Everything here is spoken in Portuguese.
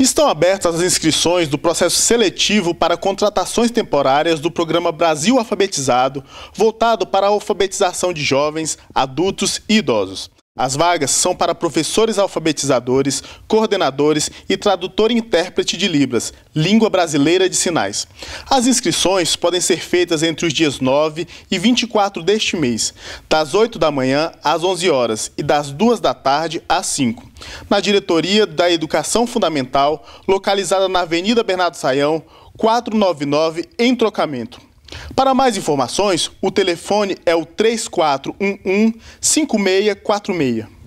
Estão abertas as inscrições do processo seletivo para contratações temporárias do programa Brasil Alfabetizado, voltado para a alfabetização de jovens, adultos e idosos. As vagas são para professores alfabetizadores, coordenadores e tradutor e intérprete de Libras, língua brasileira de sinais. As inscrições podem ser feitas entre os dias 9 e 24 deste mês, das 8 da manhã às 11 horas e das 2 da tarde às 5, na Diretoria da Educação Fundamental, localizada na Avenida Bernardo Saião, 499, em Trocamento. Para mais informações, o telefone é o 3411 5646.